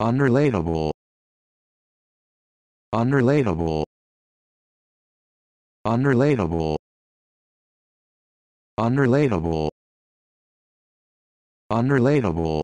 unrelatable unrelatable unrelatable unrelatable unrelatable